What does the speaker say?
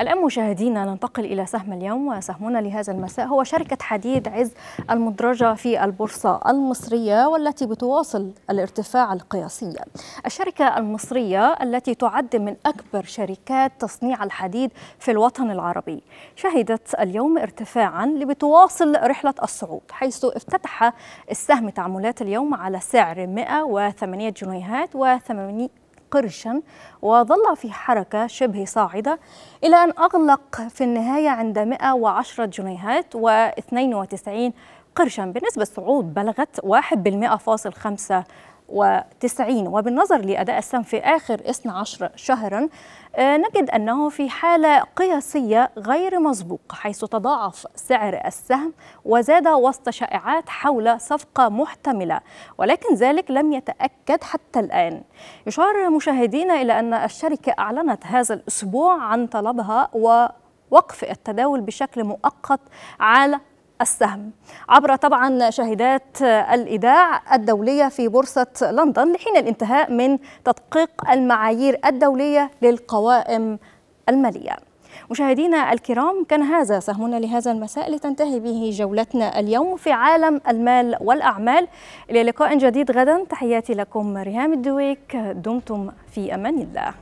الآن مشاهدينا ننتقل إلى سهم اليوم وسهمنا لهذا المساء هو شركة حديد عز المدرجة في البورصة المصرية والتي بتواصل الارتفاع القياسي الشركة المصرية التي تعد من أكبر شركات تصنيع الحديد في الوطن العربي شهدت اليوم ارتفاعا لبتواصل رحلة الصعود حيث افتتح السهم تعاملات اليوم على سعر 108 جنيهات و قرشا وظل في حركة شبه صاعدة إلى أن أغلق في النهاية عند 110 جنيهات و92 قرشا بالنسبة الصعود بلغت 1.5 وبالنظر لأداء السهم في آخر 12 شهرا آه، نجد أنه في حالة قياسية غير مسبوقة حيث تضاعف سعر السهم وزاد وسط شائعات حول صفقة محتملة ولكن ذلك لم يتأكد حتى الآن يشار مشاهدينا إلى أن الشركة أعلنت هذا الأسبوع عن طلبها و وقف التداول بشكل مؤقت على السهم عبر طبعا شهادات الإيداع الدولية في بورصة لندن لحين الانتهاء من تدقيق المعايير الدولية للقوائم المالية مشاهدينا الكرام كان هذا سهمنا لهذا المساء لتنتهي به جولتنا اليوم في عالم المال والأعمال إلى لقاء جديد غدا تحياتي لكم ريهام الدويك دمتم في أمان الله